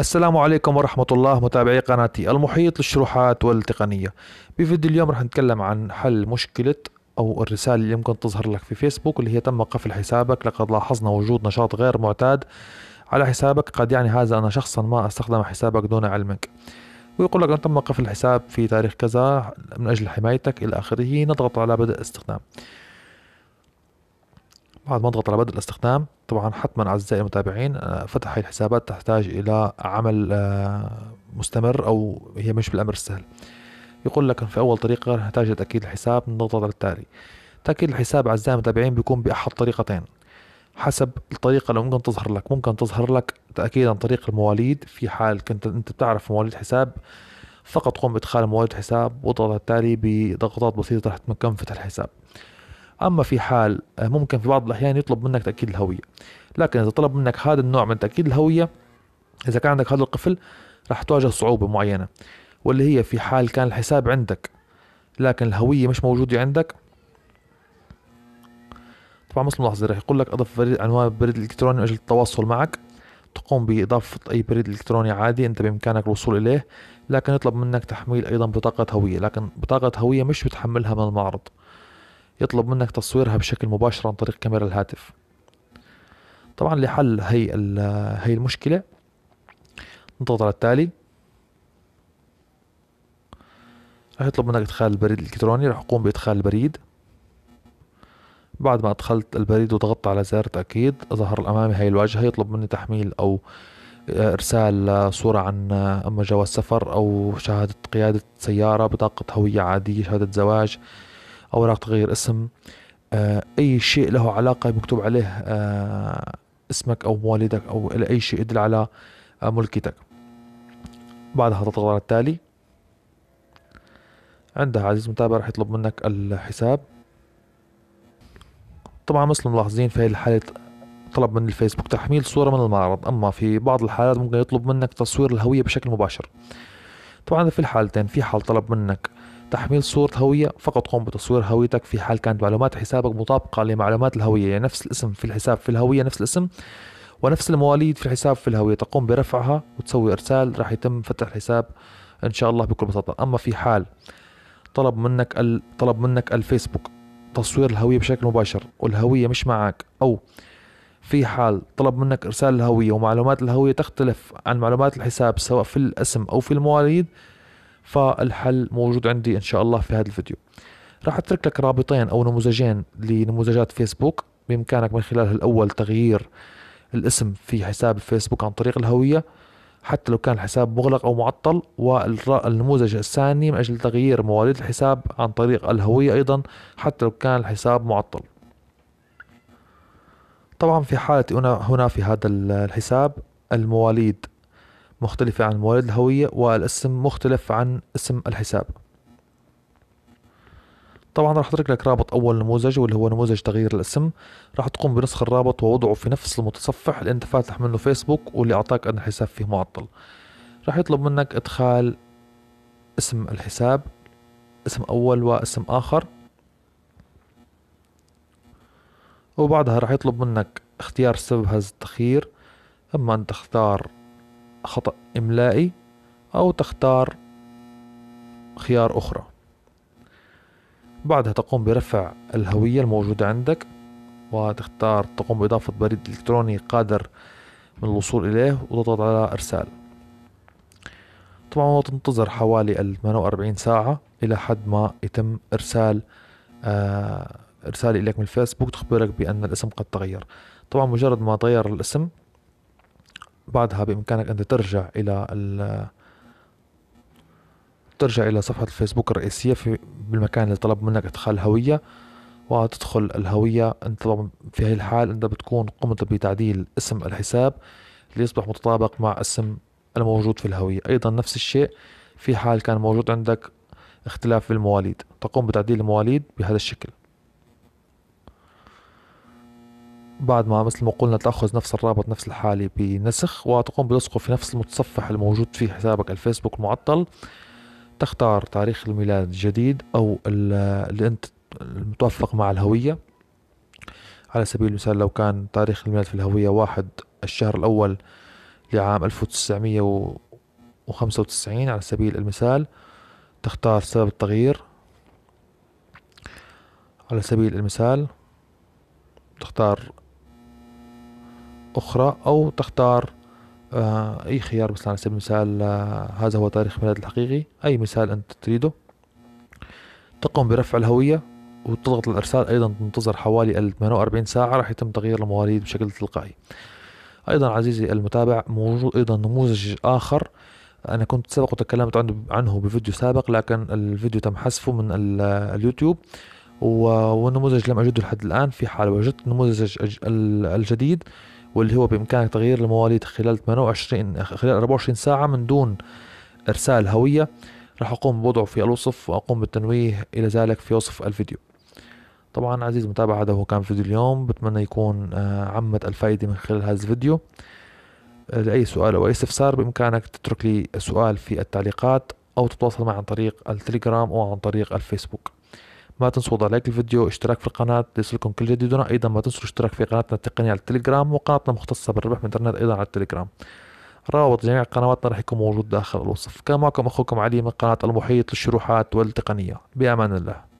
السلام عليكم ورحمة الله متابعي قناتي المحيط للشروحات والتقنية بفيديو اليوم رح نتكلم عن حل مشكلة أو الرسالة اللي يمكن تظهر لك في فيسبوك اللي هي تم قفل حسابك لقد لاحظنا وجود نشاط غير معتاد على حسابك قد يعني هذا أن شخصا ما استخدم حسابك دون علمك ويقول لك أن تم قفل الحساب في تاريخ كذا من أجل حمايتك إلى آخره نضغط على بدء استخدام بعد ما اضغط على بدء الاستخدام طبعا حتما اعزائي المتابعين آه، فتح هاي الحسابات تحتاج الى عمل آه، مستمر او هي مش بالامر السهل يقول لك في اول طريقه نحتاج لتاكيد الحساب نضغط على التالي تاكيد الحساب اعزائي المتابعين بيكون باحد طريقتين حسب الطريقه اللي ممكن تظهر لك ممكن تظهر لك تاكيد عن طريق المواليد في حال كنت انت بتعرف مواليد حساب فقط قم بادخال مواليد حساب واضغط على التالي بضغطات بسيطه رح تمكن فتح الحساب اما في حال آه، ممكن في بعض الاحيان يطلب منك تاكيد الهويه لكن اذا طلب منك هذا النوع من تاكيد الهويه اذا كان عندك هذا القفل راح تواجه صعوبه معينه واللي هي في حال كان الحساب عندك لكن الهويه مش موجوده عندك طبعا مثل ملاحظة راح يقول لك اضف بريد عنوان بريد الكتروني من اجل التواصل معك تقوم بإضافة أي بريد إلكتروني عادي أنت بإمكانك الوصول إليه لكن يطلب منك تحميل أيضا بطاقة هوية لكن بطاقة هوية مش بتحملها من المعرض يطلب منك تصويرها بشكل مباشر عن طريق كاميرا الهاتف طبعا لحل هي هي المشكلة نضغط على التالي راح يطلب منك ادخال البريد الالكتروني راح اقوم بادخال البريد بعد ما ادخلت البريد وضغطت على زر تأكيد ظهر امامي هاي الواجهة يطلب مني تحميل او ارسال صورة عن اما جواز سفر او شهادة قيادة سيارة بطاقة هوية عادية شهادة زواج اوراق تغيير اسم آه، اي شيء له علاقه مكتوب عليه آه، اسمك او مواليدك او اي شيء يدل على آه، ملكيتك بعدها تضغط على التالي عندها عزيز متابع راح يطلب منك الحساب طبعا مثل ملاحظين في هذه الحالة طلب من الفيسبوك تحميل صورة من المعرض أما في بعض الحالات ممكن يطلب منك تصوير الهوية بشكل مباشر طبعا في الحالتين في حال طلب منك تحميل صورة هوية فقط قم بتصوير هويتك في حال كانت معلومات حسابك مطابقة لمعلومات الهوية يعني نفس الاسم في الحساب في الهوية نفس الاسم ونفس المواليد في الحساب في الهوية تقوم برفعها وتسوي إرسال راح يتم فتح الحساب إن شاء الله بكل بساطة أما في حال طلب منك طلب منك الفيسبوك تصوير الهوية بشكل مباشر والهوية مش معك أو في حال طلب منك إرسال الهوية ومعلومات الهوية تختلف عن معلومات الحساب سواء في الاسم أو في المواليد فالحل موجود عندي ان شاء الله في هذا الفيديو راح اترك لك رابطين او نموذجين لنموذجات فيسبوك بامكانك من خلال الاول تغيير الاسم في حساب الفيسبوك عن طريق الهويه حتى لو كان الحساب مغلق او معطل والنموذج الثاني من اجل تغيير مواليد الحساب عن طريق الهويه ايضا حتى لو كان الحساب معطل طبعا في حالتي هنا في هذا الحساب المواليد مختلفة عن موارد الهوية والاسم مختلف عن اسم الحساب طبعا راح اترك لك رابط اول نموذج واللي هو نموذج تغيير الاسم راح تقوم بنسخ الرابط ووضعه في نفس المتصفح اللي انت فاتح منه فيسبوك واللي اعطاك ان الحساب فيه معطل راح يطلب منك ادخال اسم الحساب اسم اول واسم اخر وبعدها راح يطلب منك اختيار سبب هذا التخيير اما ان تختار خطأ إملائي أو تختار خيار أخرى بعدها تقوم برفع الهوية الموجودة عندك وتختار تقوم بإضافة بريد إلكتروني قادر من الوصول إليه وتضغط على إرسال طبعا وتنتظر حوالي 48 ساعة إلى حد ما يتم إرسال آه إليك من الفيسبوك تخبرك بأن الاسم قد تغير طبعا مجرد ما تغير الاسم بعدها بإمكانك أنت ترجع إلى ترجع إلى صفحة الفيسبوك الرئيسية في بالمكان اللي طلب منك إدخال الهوية وتدخل الهوية أنت طبعا في هاي الحال أنت بتكون قمت بتعديل اسم الحساب ليصبح متطابق مع اسم الموجود في الهوية أيضا نفس الشيء في حال كان موجود عندك اختلاف في المواليد تقوم بتعديل المواليد بهذا الشكل بعد ما مثل ما قلنا تأخذ نفس الرابط نفس الحالة بنسخ وتقوم بلصقه في نفس المتصفح الموجود في حسابك الفيسبوك المعطل تختار تاريخ الميلاد الجديد أو اللي أنت المتوافق مع الهوية على سبيل المثال لو كان تاريخ الميلاد في الهوية واحد الشهر الأول لعام 1995 على سبيل المثال تختار سبب التغيير على سبيل المثال تختار أخرى أو تختار آه، أي خيار مثلا على سبيل المثال آه، هذا هو تاريخ ميلاد الحقيقي أي مثال أنت تريده تقوم برفع الهوية وتضغط الإرسال أيضا تنتظر حوالي 48 ساعة راح يتم تغيير المواليد بشكل تلقائي أيضا عزيزي المتابع موجود أيضا نموذج آخر أنا كنت سبق وتكلمت عنه بفيديو سابق لكن الفيديو تم حذفه من آه، اليوتيوب والنموذج لم أجده لحد الآن في حال وجدت النموذج الجديد واللي هو بإمكانك تغيير المواليد خلال 28 خلال 24 ساعة من دون إرسال هوية راح أقوم بوضعه في الوصف وأقوم بالتنويه إلى ذلك في وصف الفيديو طبعا عزيز المتابع هذا هو كان فيديو اليوم بتمنى يكون آه، عمت الفائدة من خلال هذا الفيديو آه، لأي سؤال أو أي استفسار بإمكانك تترك لي سؤال في التعليقات أو تتواصل معي عن طريق التليجرام أو عن طريق الفيسبوك ما تنسوا وضع لايك الفيديو اشتراك في القناة ليصلكم كل جديدنا أيضا ما تنسوا الاشتراك في قناتنا التقنية على التليجرام وقناتنا مختصة بالربح من الإنترنت أيضا على التليجرام روابط جميع قنواتنا راح يكون موجود داخل الوصف كان معكم أخوكم علي من قناة المحيط للشروحات والتقنية بأمان الله